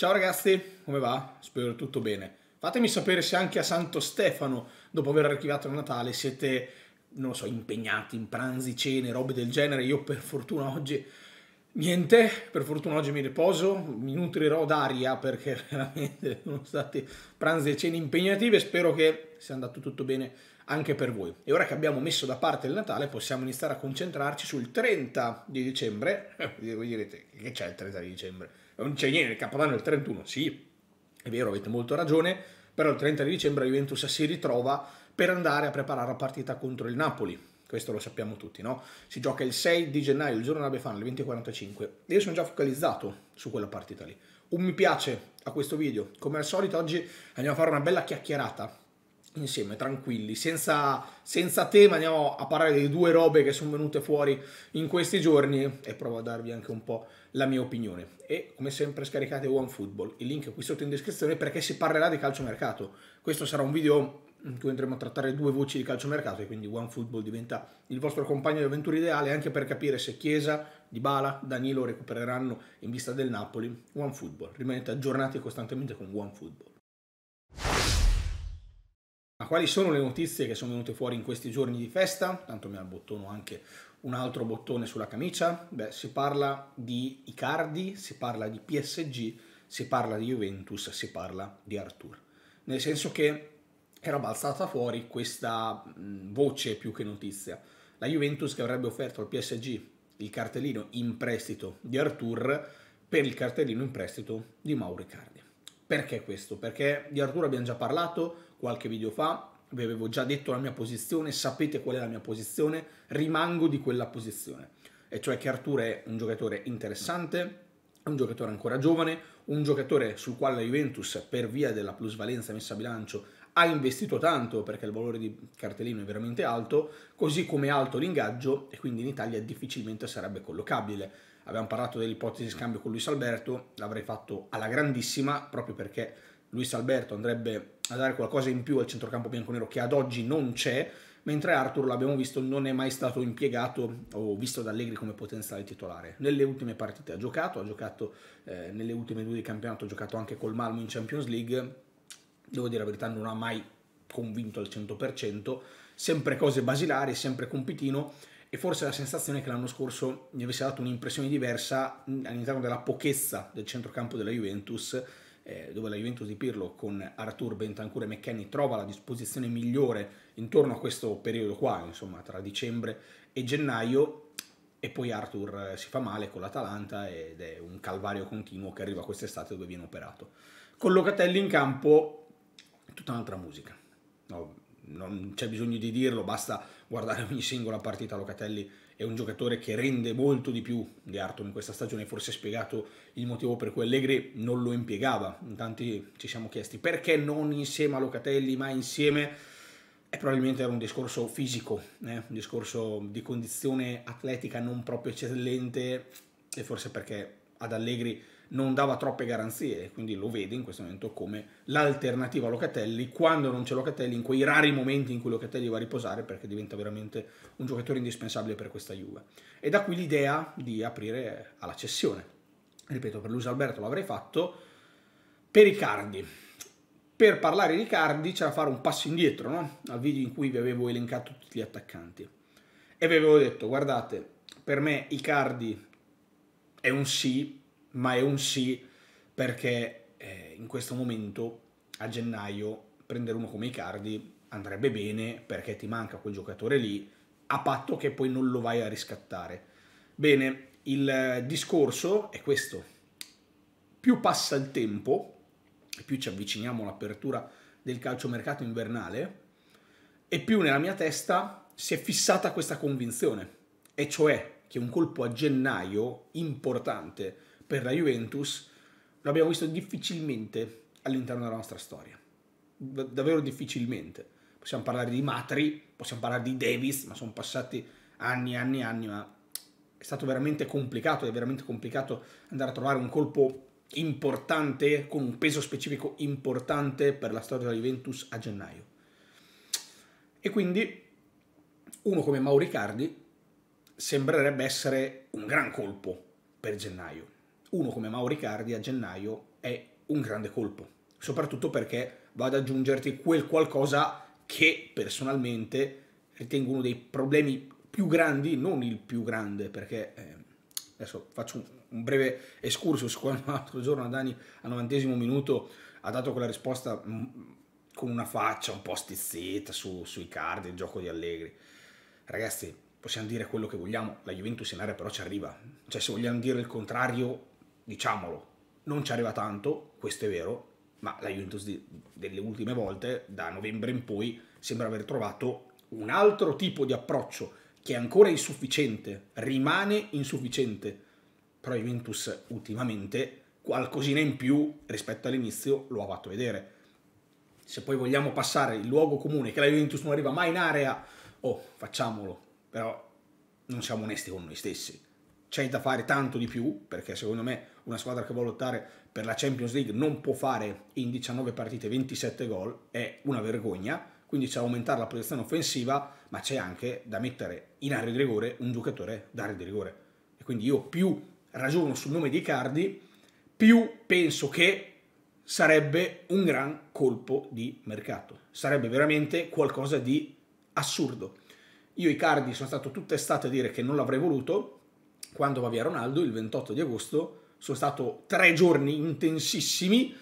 Ciao ragazzi, come va? Spero tutto bene. Fatemi sapere se anche a Santo Stefano, dopo aver archivato il Natale, siete, non lo so, impegnati in pranzi, cene, robe del genere. Io per fortuna oggi niente, per fortuna oggi mi riposo, mi nutrirò d'aria perché veramente sono stati pranzi e cene impegnative. Spero che sia andato tutto bene anche per voi. E ora che abbiamo messo da parte il Natale possiamo iniziare a concentrarci sul 30 di dicembre. Voi direte che c'è il 30 di dicembre? non c'è niente, il Capodanno è il 31, sì, è vero, avete molto ragione, però il 30 di dicembre la Juventus si ritrova per andare a preparare la partita contro il Napoli. Questo lo sappiamo tutti, no? Si gioca il 6 di gennaio, il giorno della Befana, alle 20.45. Io sono già focalizzato su quella partita lì. Un mi piace a questo video. Come al solito oggi andiamo a fare una bella chiacchierata insieme, tranquilli, senza, senza, tema andiamo a parlare di due robe che sono venute fuori in questi giorni e provo a darvi anche un po' la mia opinione. E come sempre scaricate OneFootball, il link è qui sotto in descrizione perché si parlerà di calciomercato. Questo sarà un video in cui andremo a trattare due voci di calciomercato e quindi OneFootball diventa il vostro compagno di avventura ideale anche per capire se Chiesa, Dybala, Danilo recupereranno in vista del Napoli. OneFootball, rimanete aggiornati costantemente con OneFootball. Ma quali sono le notizie che sono venute fuori in questi giorni di festa? Tanto mi abbottono anche un altro bottone sulla camicia. Beh, si parla di Icardi, si parla di PSG, si parla di Juventus, si parla di Artur. Nel senso che era balzata fuori questa mm, voce più che notizia. La Juventus che avrebbe offerto al PSG il cartellino in prestito di Artur per il cartellino in prestito di Mauro Icardi. Perché questo? Perché di Artur abbiamo già parlato, qualche video fa, vi avevo già detto la mia posizione, sapete qual è la mia posizione, rimango di quella posizione. E cioè che Arturo è un giocatore interessante, un giocatore ancora giovane, un giocatore sul quale la Juventus, per via della plusvalenza messa a bilancio, ha investito tanto perché il valore di cartellino è veramente alto, così come è alto l'ingaggio e quindi in Italia difficilmente sarebbe collocabile. Abbiamo parlato dell'ipotesi di scambio con Luis Alberto, l'avrei fatto alla grandissima proprio perché Luis Alberto andrebbe a dare qualcosa in più al centrocampo bianconero che ad oggi non c'è, mentre Arthur, l'abbiamo visto, non è mai stato impiegato o visto da Allegri come potenziale titolare. Nelle ultime partite ha giocato, ha giocato eh, nelle ultime due di campionato, ha giocato anche col Malmo in Champions League, devo dire la verità non ha mai convinto al 100%, sempre cose basilari, sempre compitino, e forse la sensazione è che l'anno scorso mi avesse dato un'impressione diversa all'interno della pochezza del centrocampo della Juventus, eh, dove la Juventus di Pirlo con Arthur Bentancur e McKenny trova la disposizione migliore intorno a questo periodo qua, insomma tra dicembre e gennaio, e poi Arthur eh, si fa male con l'Atalanta ed è un calvario continuo che arriva quest'estate dove viene operato. Con Locatelli in campo, tutta un'altra musica. No, non c'è bisogno di dirlo, basta guardare ogni singola partita Locatelli è un giocatore che rende molto di più di Arton in questa stagione, forse è spiegato il motivo per cui Allegri non lo impiegava, in tanti ci siamo chiesti perché non insieme a Locatelli ma insieme e probabilmente era un discorso fisico, eh? un discorso di condizione atletica non proprio eccellente e forse perché ad Allegri non dava troppe garanzie, quindi lo vede in questo momento come l'alternativa a Locatelli, quando non c'è Locatelli, in quei rari momenti in cui Locatelli va a riposare, perché diventa veramente un giocatore indispensabile per questa Juve. E da qui l'idea di aprire alla cessione. Ripeto, per Luis Alberto l'avrei fatto, per Icardi. Per parlare di Icardi c'era fare un passo indietro, no? Al video in cui vi avevo elencato tutti gli attaccanti. E vi avevo detto, guardate, per me Icardi è un sì, ma è un sì perché eh, in questo momento a gennaio prendere uno come Icardi andrebbe bene perché ti manca quel giocatore lì a patto che poi non lo vai a riscattare. Bene, il discorso è questo. Più passa il tempo, e più ci avviciniamo all'apertura del calciomercato invernale, e più nella mia testa si è fissata questa convinzione, e cioè che un colpo a gennaio importante per la Juventus l'abbiamo visto difficilmente all'interno della nostra storia. davvero difficilmente. Possiamo parlare di Matri, possiamo parlare di Davis, ma sono passati anni e anni e anni, ma è stato veramente complicato, è veramente complicato andare a trovare un colpo importante, con un peso specifico importante per la storia della Juventus a gennaio. E quindi uno come Mauricardi sembrerebbe essere un gran colpo per gennaio uno come Mauricardi a gennaio è un grande colpo, soprattutto perché va ad aggiungerti quel qualcosa che personalmente ritengo uno dei problemi più grandi, non il più grande, perché eh, adesso faccio un, un breve su quando l'altro giorno Dani al 90 minuto ha dato quella risposta mm, con una faccia un po' stizzita su, sui card, il gioco di Allegri. Ragazzi, possiamo dire quello che vogliamo, la Juventus in area però ci arriva, cioè se vogliamo dire il contrario diciamolo, non ci arriva tanto, questo è vero, ma la Juventus di, delle ultime volte, da novembre in poi, sembra aver trovato un altro tipo di approccio che è ancora insufficiente, rimane insufficiente, però Juventus ultimamente qualcosina in più rispetto all'inizio lo ha fatto vedere. Se poi vogliamo passare il luogo comune che la Juventus non arriva mai in area, oh, facciamolo, però non siamo onesti con noi stessi. C'è da fare tanto di più, perché secondo me una squadra che vuole lottare per la Champions League non può fare in 19 partite 27 gol, è una vergogna, quindi c'è aumentare la posizione offensiva, ma c'è anche da mettere in area di rigore un giocatore d'area di rigore. E quindi io più ragiono sul nome di Cardi, più penso che sarebbe un gran colpo di mercato. Sarebbe veramente qualcosa di assurdo. Io i Cardi sono stato tutta estate a dire che non l'avrei voluto, quando va via Ronaldo il 28 di agosto sono stato tre giorni intensissimi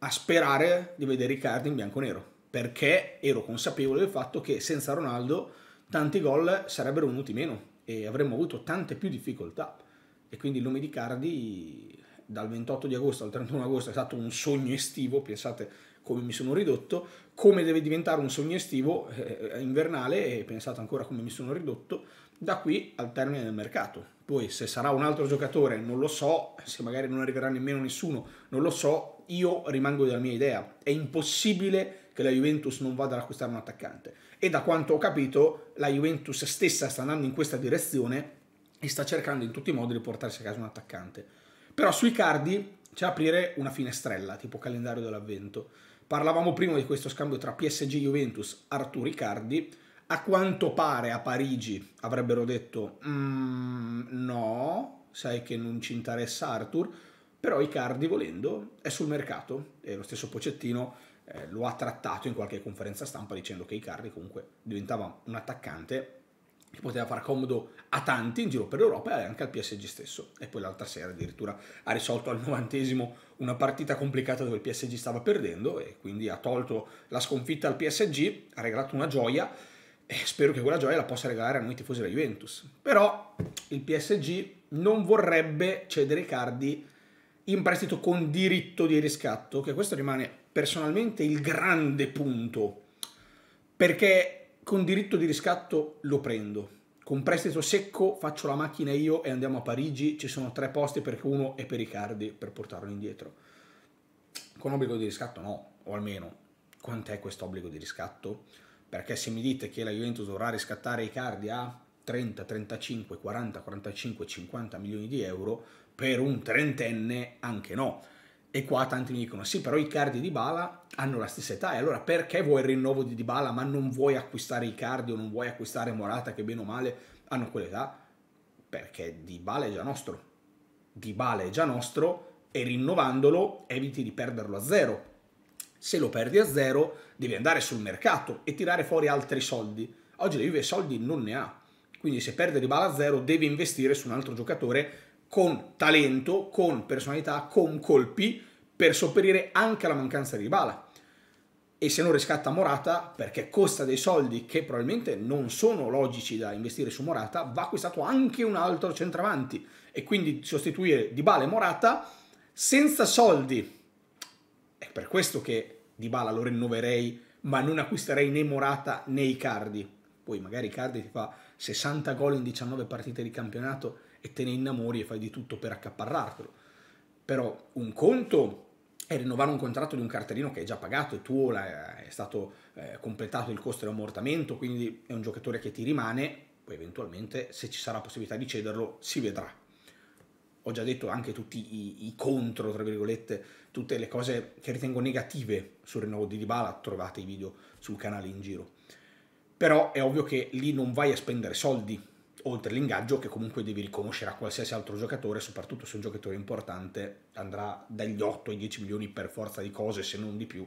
a sperare di vedere Riccardo in bianco-nero, perché ero consapevole del fatto che senza Ronaldo tanti gol sarebbero venuti meno e avremmo avuto tante più difficoltà. E quindi il nome di Cardi dal 28 di agosto al 31 agosto è stato un sogno estivo, pensate come mi sono ridotto, come deve diventare un sogno estivo eh, invernale, e pensate ancora come mi sono ridotto, da qui al termine del mercato. Poi se sarà un altro giocatore non lo so, se magari non arriverà nemmeno nessuno, non lo so, io rimango della mia idea. È impossibile che la Juventus non vada ad acquistare un attaccante. E da quanto ho capito, la Juventus stessa sta andando in questa direzione e sta cercando in tutti i modi di portarsi a casa un attaccante. Però sui cardi c'è aprire una finestrella, tipo calendario dell'avvento. Parlavamo prima di questo scambio tra PSG e Juventus, Arturo Icardi, a quanto pare a Parigi avrebbero detto mm, no, sai che non ci interessa Arthur, però Icardi volendo è sul mercato e lo stesso Pocettino eh, lo ha trattato in qualche conferenza stampa dicendo che Icardi comunque diventava un attaccante che poteva far comodo a tanti in giro per l'Europa e anche al PSG stesso. E poi l'altra sera addirittura ha risolto al novantesimo una partita complicata dove il PSG stava perdendo e quindi ha tolto la sconfitta al PSG, ha regalato una gioia e spero che quella gioia la possa regalare a noi tifosi della Juventus. Però il PSG non vorrebbe cedere i cardi in prestito con diritto di riscatto, che questo rimane personalmente il grande punto, perché con diritto di riscatto lo prendo. Con prestito secco faccio la macchina io e andiamo a Parigi, ci sono tre posti perché uno è per i cardi per portarlo indietro. Con obbligo di riscatto no, o almeno quant'è questo obbligo di riscatto? perché se mi dite che la Juventus dovrà riscattare i cardi a 30, 35, 40, 45, 50 milioni di euro per un trentenne anche no. E qua tanti mi dicono sì, però i cardi di Bala hanno la stessa età e allora perché vuoi il rinnovo di Dybala ma non vuoi acquistare i cardi o non vuoi acquistare Morata che bene o male hanno quell'età? Perché Dybala è già nostro. Dybala è già nostro e rinnovandolo eviti di perderlo a zero se lo perdi a zero, devi andare sul mercato e tirare fuori altri soldi. Oggi la Juve soldi non ne ha. Quindi se perde Dybala a zero, devi investire su un altro giocatore con talento, con personalità, con colpi per sopperire anche alla mancanza di Dybala. E se non riscatta Morata, perché costa dei soldi che probabilmente non sono logici da investire su Morata, va acquistato anche un altro centravanti e quindi sostituire Dybala e Morata senza soldi è per questo che Dybala lo rinnoverei, ma non acquisterei né Morata né Icardi. Poi magari Icardi ti fa 60 gol in 19 partite di campionato e te ne innamori e fai di tutto per accaparrartelo. Però un conto è rinnovare un contratto di un cartellino che è già pagato, è tuo, è stato eh, completato il costo dell'ammortamento, quindi è un giocatore che ti rimane, poi eventualmente se ci sarà possibilità di cederlo si vedrà ho già detto anche tutti i, i, contro, tra virgolette, tutte le cose che ritengo negative sul rinnovo di Dybala, trovate i video sul canale in giro. Però è ovvio che lì non vai a spendere soldi, oltre l'ingaggio che comunque devi riconoscere a qualsiasi altro giocatore, soprattutto se un giocatore importante andrà dagli 8 ai 10 milioni per forza di cose, se non di più,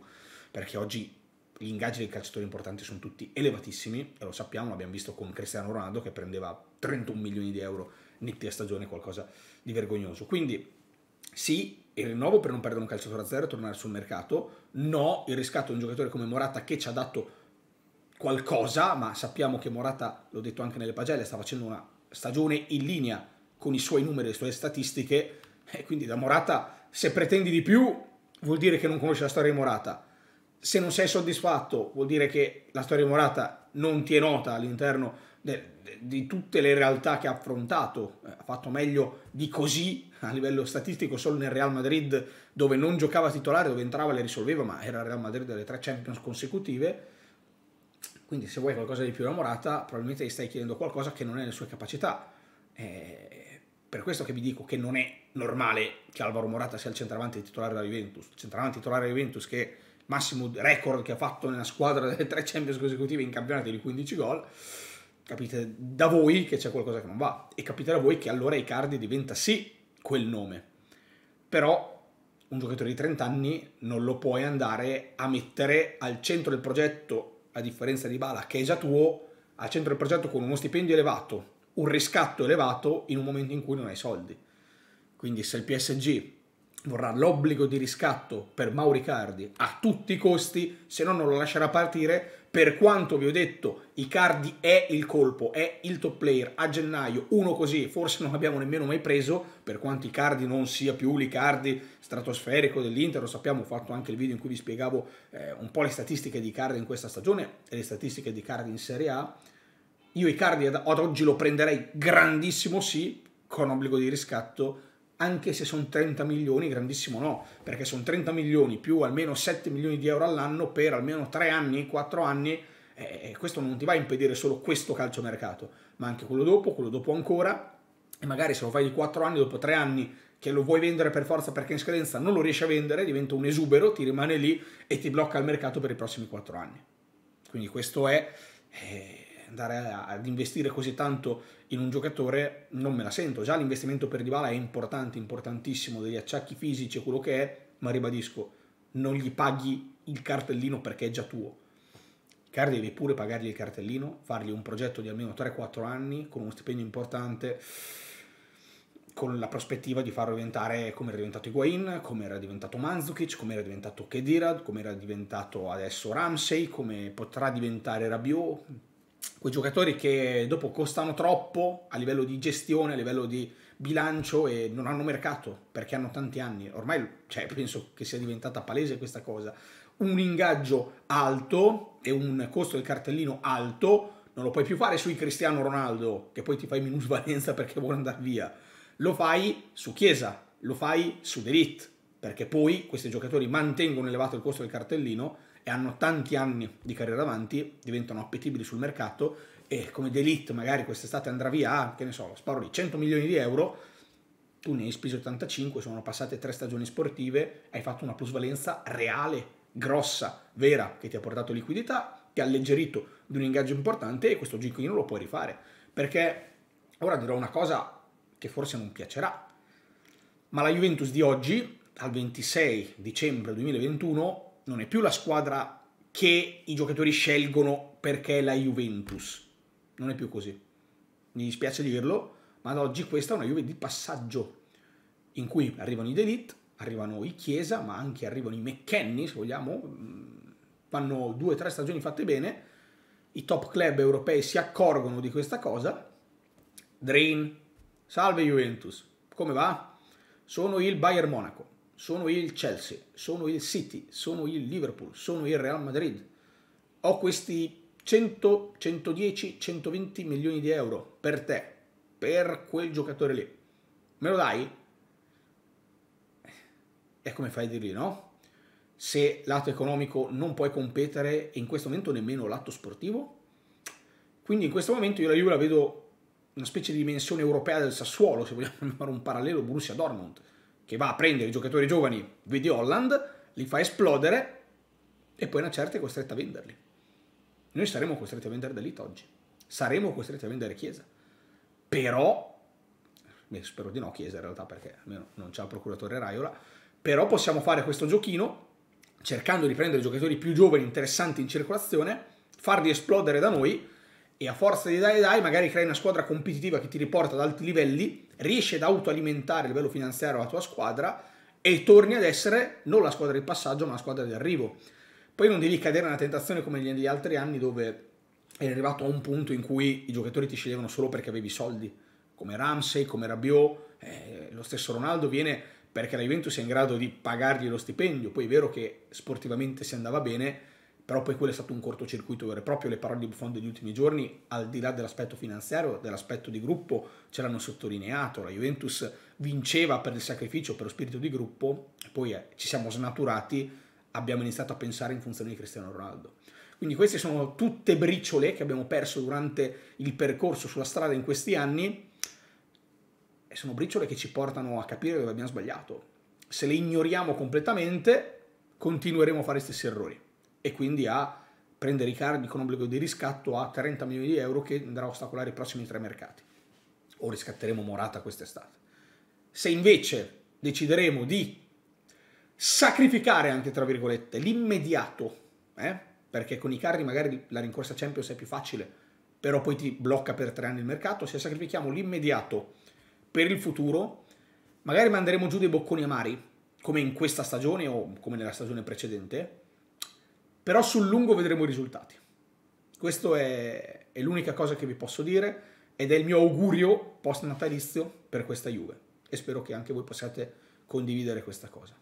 perché oggi gli ingaggi dei calciatori importanti sono tutti elevatissimi, e lo sappiamo, l'abbiamo visto con Cristiano Ronaldo che prendeva 31 milioni di euro a stagione qualcosa di vergognoso. Quindi sì, il rinnovo per non perdere un calciatore a zero e tornare sul mercato, no, il riscatto di un giocatore come Morata che ci ha dato qualcosa, ma sappiamo che Morata, l'ho detto anche nelle pagelle, sta facendo una stagione in linea con i suoi numeri, e le sue statistiche, e quindi da Morata se pretendi di più vuol dire che non conosci la storia di Morata, se non sei soddisfatto vuol dire che la storia di Morata non ti è nota all'interno di tutte le realtà che ha affrontato, eh, ha fatto meglio di così a livello statistico solo nel Real Madrid dove non giocava titolare, dove entrava e le risolveva, ma era il Real Madrid delle tre Champions consecutive. Quindi se vuoi qualcosa di più da Morata, probabilmente gli stai chiedendo qualcosa che non è nelle sue capacità. Eh, per questo che vi dico che non è normale che Alvaro Morata sia il centravanti titolare della Juventus, il centravanti titolare della Juventus che massimo record che ha fatto nella squadra delle tre Champions consecutive in campionato di 15 gol capite da voi che c'è qualcosa che non va e capite da voi che allora Icardi diventa sì quel nome, però un giocatore di 30 anni non lo puoi andare a mettere al centro del progetto, a differenza di Bala, che è già tuo, al centro del progetto con uno stipendio elevato, un riscatto elevato in un momento in cui non hai soldi. Quindi se il PSG vorrà l'obbligo di riscatto per Mauricardi a tutti i costi, se no non lo lascerà partire per quanto vi ho detto, Icardi è il colpo, è il top player a gennaio, uno così, forse non l'abbiamo nemmeno mai preso, per quanto Icardi non sia più l'Icardi stratosferico dell'Inter, lo sappiamo, ho fatto anche il video in cui vi spiegavo eh, un po' le statistiche di Icardi in questa stagione e le statistiche di Icardi in Serie A. Io Icardi ad oggi lo prenderei grandissimo sì, con obbligo di riscatto, anche se sono 30 milioni, grandissimo no, perché sono 30 milioni più almeno 7 milioni di euro all'anno per almeno 3 anni, 4 anni, e eh, eh, questo non ti va a impedire solo questo calciomercato, ma anche quello dopo, quello dopo ancora, e magari se lo fai di 4 anni, dopo 3 anni che lo vuoi vendere per forza perché in scadenza non lo riesci a vendere, diventa un esubero, ti rimane lì e ti blocca il mercato per i prossimi 4 anni. Quindi questo è... Eh, andare ad investire così tanto in un giocatore non me la sento. Già l'investimento per Dybala è importante, importantissimo, degli acciacchi fisici e quello che è, ma ribadisco, non gli paghi il cartellino perché è già tuo. Car devi pure pagargli il cartellino, fargli un progetto di almeno 3-4 anni con uno stipendio importante con la prospettiva di farlo diventare come era diventato Higuain, come era diventato Manzukic, come era diventato Kedirad, come era diventato adesso Ramsey, come potrà diventare Rabiot, quei giocatori che dopo costano troppo a livello di gestione, a livello di bilancio e non hanno mercato perché hanno tanti anni. Ormai cioè, penso che sia diventata palese questa cosa. Un ingaggio alto e un costo del cartellino alto non lo puoi più fare sui Cristiano Ronaldo che poi ti fai minusvalenza perché vuole andare via. Lo fai su Chiesa, lo fai su Delit, perché poi questi giocatori mantengono elevato il costo del cartellino e hanno tanti anni di carriera avanti, diventano appetibili sul mercato e come Delete magari quest'estate andrà via, che ne so, sparo lì, 100 milioni di euro, tu ne hai speso 85, sono passate tre stagioni sportive, hai fatto una plusvalenza reale, grossa, vera, che ti ha portato liquidità, ti ha alleggerito di un ingaggio importante e questo giochino lo puoi rifare. Perché ora dirò una cosa che forse non piacerà, ma la Juventus di oggi al 26 dicembre 2021 non è più la squadra che i giocatori scelgono perché è la Juventus. Non è più così. Mi dispiace dirlo, ma ad oggi questa è una Juve di passaggio in cui arrivano i D'Elite, arrivano i Chiesa, ma anche arrivano i McKenny, se vogliamo, mm, fanno due o tre stagioni fatte bene, i top club europei si accorgono di questa cosa. Drain, salve Juventus, come va? Sono il Bayern Monaco sono il Chelsea, sono il City, sono il Liverpool, sono il Real Madrid. Ho questi 100, 110, 120 milioni di euro per te, per quel giocatore lì. Me lo dai? Eh, e come fai a dirgli no? Se lato economico non puoi competere in questo momento nemmeno lato sportivo? Quindi in questo momento io la Juve la vedo una specie di dimensione europea del Sassuolo, se vogliamo fare un parallelo Borussia Dortmund che va a prendere i giocatori giovani, vedi Holland, li fa esplodere e poi una certa è costretta a venderli. Noi saremo costretti a vendere Dalit oggi, saremo costretti a vendere Chiesa, però, spero di no Chiesa in realtà perché almeno non c'è il procuratore Raiola, però possiamo fare questo giochino cercando di prendere giocatori più giovani, interessanti in circolazione, farli esplodere da noi e a forza di dai dai magari crei una squadra competitiva che ti riporta ad alti livelli, riesci ad autoalimentare a livello finanziario la tua squadra e torni ad essere non la squadra di passaggio ma la squadra di arrivo. Poi non devi cadere nella tentazione come negli altri anni dove eri arrivato a un punto in cui i giocatori ti sceglievano solo perché avevi soldi, come Ramsey, come Rabiot, eh, lo stesso Ronaldo viene perché la Juventus è in grado di pagargli lo stipendio, poi è vero che sportivamente si andava bene, però poi quello è stato un cortocircuito vero e proprio, le parole di Buffon degli ultimi giorni, al di là dell'aspetto finanziario, dell'aspetto di gruppo, ce l'hanno sottolineato, la Juventus vinceva per il sacrificio, per lo spirito di gruppo, poi eh, ci siamo snaturati, abbiamo iniziato a pensare in funzione di Cristiano Ronaldo. Quindi queste sono tutte briciole che abbiamo perso durante il percorso sulla strada in questi anni e sono briciole che ci portano a capire dove abbiamo sbagliato. Se le ignoriamo completamente, continueremo a fare gli stessi errori e quindi a prendere i cardi con obbligo di riscatto a 30 milioni di euro che andrà a ostacolare i prossimi tre mercati. O riscatteremo Morata quest'estate. Se invece decideremo di sacrificare anche, tra virgolette, l'immediato, eh? perché con i carri magari la rincorsa Champions è più facile, però poi ti blocca per tre anni il mercato, se sacrifichiamo l'immediato per il futuro, magari manderemo giù dei bocconi amari, come in questa stagione o come nella stagione precedente, però sul lungo vedremo i risultati. Questo è, è l'unica cosa che vi posso dire ed è il mio augurio post natalizio per questa Juve e spero che anche voi possiate condividere questa cosa.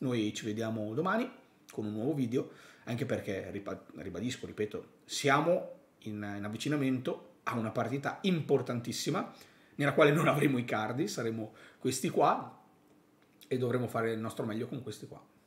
Noi ci vediamo domani con un nuovo video, anche perché, ribadisco, ripeto, siamo in, in avvicinamento a una partita importantissima nella quale non avremo i cardi, saremo questi qua e dovremo fare il nostro meglio con questi qua.